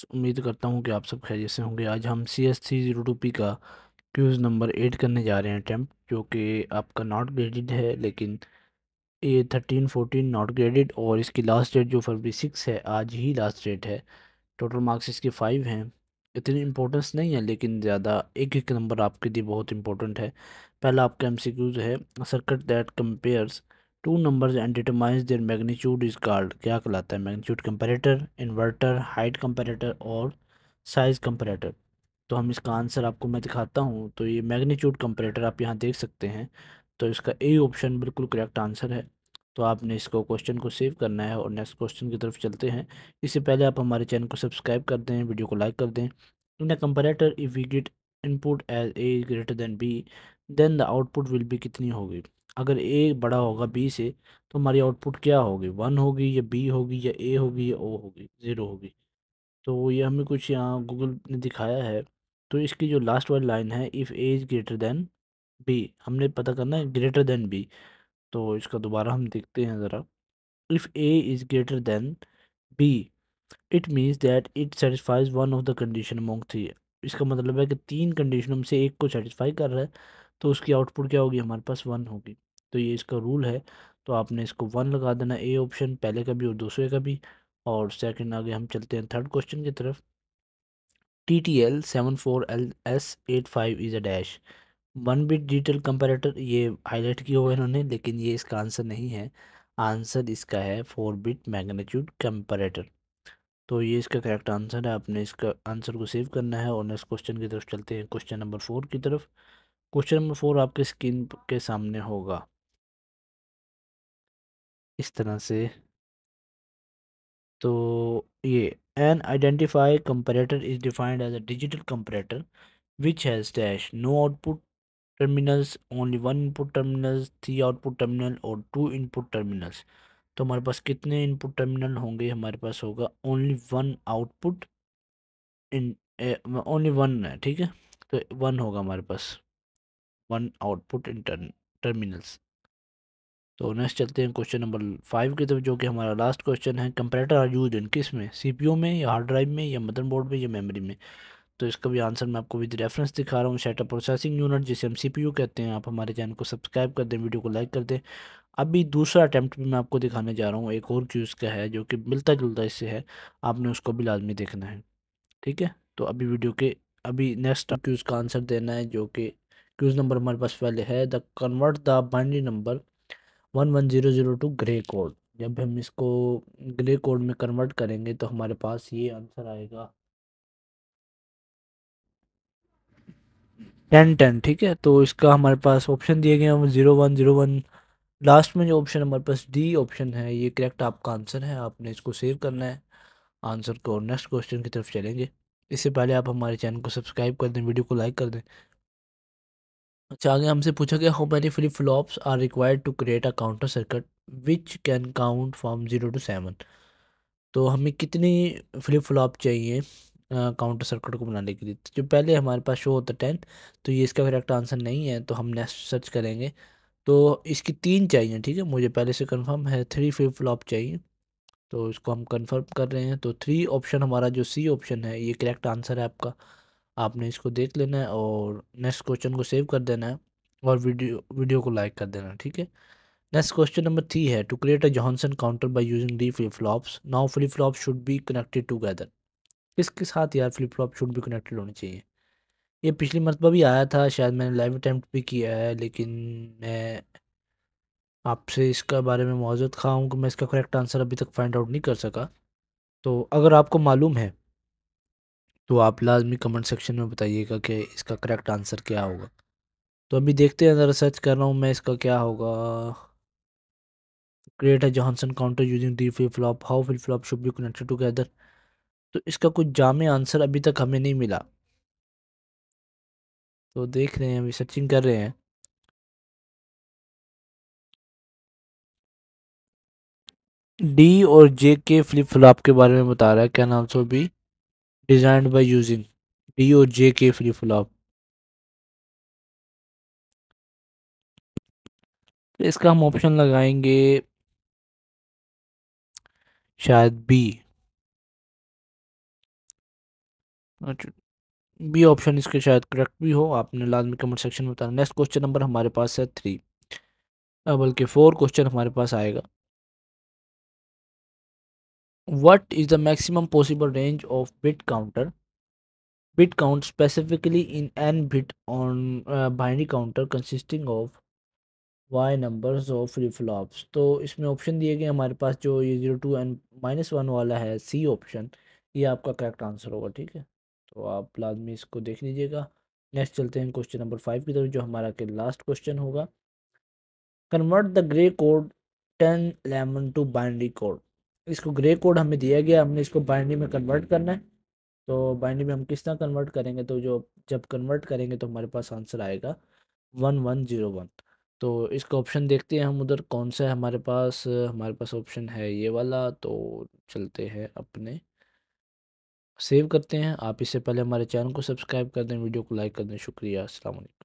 Friends उम्मीद करता हूँ कि आप सब खैरियत से होंगे आज हम C S C zero two P का क्यूज़ नंबर एट करने जा रहे हैं अटैम्प्ट जो कि आपका नॉट ग्रेडिड है लेकिन A thirteen fourteen not graded और इसकी लास्ट डेट जो फरवरी सिक्स है आज ही लास्ट डेट है टोटल मार्क्स इसके फाइव हैं इतनी इंपॉर्टेंस नहीं है लेकिन ज़्यादा एक एक नंबर आपके लिए बहुत इंपॉर्टेंट है पहला आपका एम सी क्यूज़ है circuit that compares two numbers and determines their magnitude is called क्या कहलाता है magnitude comparator inverter height comparator और साइज कंपेरेटर तो हम इसका आंसर आपको मैं दिखाता हूँ तो ये मैग्नीट्यूड कंपेरेटर आप यहाँ देख सकते हैं तो इसका ए ऑप्शन बिल्कुल करेक्ट आंसर है तो आपने इसको क्वेश्चन को सेव करना है और नेक्स्ट क्वेश्चन की तरफ चलते हैं इससे पहले आप हमारे चैनल को सब्सक्राइब कर दें वीडियो को लाइक कर दें in a comparator if we get input as A greater than B then the output will be कितनी होगी अगर ए बड़ा होगा बी से तो हमारी आउटपुट क्या होगी वन होगी या बी होगी या ए होगी या ओ होगी ज़ीरो होगी तो ये हमें कुछ यहाँ गूगल ने दिखाया है तो इसकी जो लास्ट वाली लाइन है if A is greater than B हमने पता करना है ग्रेटर देन बी तो इसका दोबारा हम देखते हैं ज़रा if A is greater than B it means that it satisfies one of the condition among three इसका मतलब है कि तीन कंडीशनों में से एक को सेटिसफाई कर रहा है तो उसकी आउटपुट क्या होगी हमारे पास वन होगी तो ये इसका रूल है तो आपने इसको वन लगा देना ए ऑप्शन पहले का भी और दूसरे का भी और सेकंड आगे हम चलते हैं थर्ड क्वेश्चन की तरफ T T L seven four L S eight five is a dash one bit digital comparator ये हाईलाइट किया हुआ है इन्होंने लेकिन ये इसका आंसर नहीं है आंसर इसका है फोर बिट मैग्नीट्यूड कंपेरेटर तो ये इसका करेक्ट आंसर है आपने इसका आंसर को सेव करना है और नेक्स्ट क्वेश्चन की तरफ चलते हैं क्वेश्चन नंबर फोर की तरफ क्वेश्चन नंबर फोर आपके स्क्रीन के सामने होगा इस तरह से तो ये an identity comparator is defined as a digital comparator which has dash no output terminals only one input terminals three output terminal और टू इनपुट टर्मिनल्स तो हमारे पास कितने इनपुट टर्मिनल होंगे हमारे पास होगा only one output in only one है ठीक है तो वन होगा हमारे पास वन आउटपुट इन टर्मिनल्स तो नेक्स्ट चलते हैं क्वेश्चन नंबर फाइव की तरफ जो कि हमारा लास्ट क्वेश्चन है कंपरेटर आर यूज इन किस में सी में या हार्ड ड्राइव में या मदर बोर्ड में या मेमोरी में तो इसका भी आंसर मैं आपको विद रेफरेंस दिखा रहा हूँ सेटअप प्रोसेसिंग यूनिट जिसे हम सी कहते हैं आप हमारे चैनल को सब्सक्राइब कर दें वीडियो को लाइक कर दें अभी दूसरा अटैम्प्ट भी मैं आपको दिखाने जा रहा हूँ एक और क्यूज़ का है जो कि मिलता जुलता इससे है आपने उसको भी लाजमी देखना है ठीक है तो अभी वीडियो के अभी नेक्स्ट क्यूज़ का आंसर देना है जो कि क्यूज नंबर हमारे पास पहले है the convert the binary number one one zero zero to gray code जब हम इसको ग्रे कोड में कन्वर्ट करेंगे तो हमारे पास ये आंसर आएगा टेन टेन ठीक है तो इसका हमारे पास ऑप्शन दिए गए हैं zero one zero one last में जो ऑप्शन हमारे पास डी ऑप्शन है ये करेक्ट आपका आंसर है आपने इसको सेव करना है आंसर को नेक्स्ट क्वेश्चन की तरफ चलेंगे इससे पहले आप हमारे चैनल को सब्सक्राइब कर दें वीडियो को लाइक कर दें अच्छा आगे हमसे पूछा गया how many flip flops are required to create a counter circuit which can count from zero to seven तो हमें कितनी फ्लिप फ्लॉप चाहिए काउंटर सर्किट को बनाने के लिए तो जो पहले हमारे पास शो होता टेन तो ये इसका करेक्ट आंसर नहीं है तो हम नेक्स्ट सर्च करेंगे तो इसकी तीन चाहिए ठीक है मुझे पहले से कंफर्म है थ्री फ्लिप फ्लॉप चाहिए तो इसको हम कंफर्म कर रहे हैं तो थ्री ऑप्शन हमारा जो सी ऑप्शन है ये करेक्ट आंसर है आपका आपने इसको देख लेना है और नेक्स्ट क्वेश्चन को सेव कर देना है और वीडियो वीडियो को लाइक कर देना ठीक है नेक्स्ट क्वेश्चन नंबर थ्री है to create a Johnson counter by using D flip flops now flip flop should be connected together किसके साथ यार फ्लिप फ्लॉप शुड भी कनेक्टेड होनी चाहिए ये पिछली मरतबा भी आया था शायद मैंने लाइव अटैम्प्ट भी किया है लेकिन मैं आपसे इसका बारे में मौजूद खाऊँ हूँ कि मैं इसका करेक्ट आंसर अभी तक फाइंड आउट नहीं कर सका तो अगर आपको मालूम है तो आप लाजमी कमेंट सेक्शन में बताइएगा कि इसका करेक्ट आंसर क्या होगा तो अभी देखते हैं ज़रा सर्च कर रहा हूँ मैं इसका क्या होगा क्रिएट है Johnson counter using D flip flop how flip flop should be connected together तो इसका कुछ जाम आंसर अभी तक हमें नहीं मिला तो देख रहे हैं अभी सर्चिंग कर रहे हैं डी और जे के फ्लिप फ्लॉप के बारे में बता रहा है क्या नाम सो भी designed by using D or JK flip-flop. Flop तो इसका हम ऑप्शन लगाएंगे शायद बी अच्छा बी ऑप्शन इसके शायद करेक्ट भी हो आपने लाजमी कमेंट सेक्शन में बताना नेक्स्ट क्वेश्चन नंबर हमारे पास है थ्री बल्कि फोर क्वेश्चन हमारे पास आएगा what is the maximum possible range of bit counter bit count specifically in n bit on uh, binary counter consisting of y numbers of flip flops तो इसमें option दिए गए हमारे पास जो ये zero to N minus one वाला है सी ऑप्शन ये आपका करेक्ट आंसर होगा ठीक है तो आप लाजमी इसको देख लीजिएगा नेक्स्ट चलते हैं क्वेश्चन नंबर फाइव की तरफ जो हमारा के लास्ट क्वेश्चन होगा convert the Gray code ten eleven to binary code इसको ग्रे कोड हमें दिया गया हमने इसको बाइंडी में कन्वर्ट करना है तो बाइंडी में हम किस तरह कन्वर्ट करेंगे तो जो जब कन्वर्ट करेंगे तो हमारे पास आंसर आएगा वन वन जीरो वन तो इसका ऑप्शन देखते हैं हम उधर कौन सा है हमारे पास हमारे पास ऑप्शन है ये वाला तो चलते हैं अपने सेव करते हैं आप इससे पहले हमारे चैनल को सब्सक्राइब कर दें वीडियो को लाइक कर दें शुक्रिया असल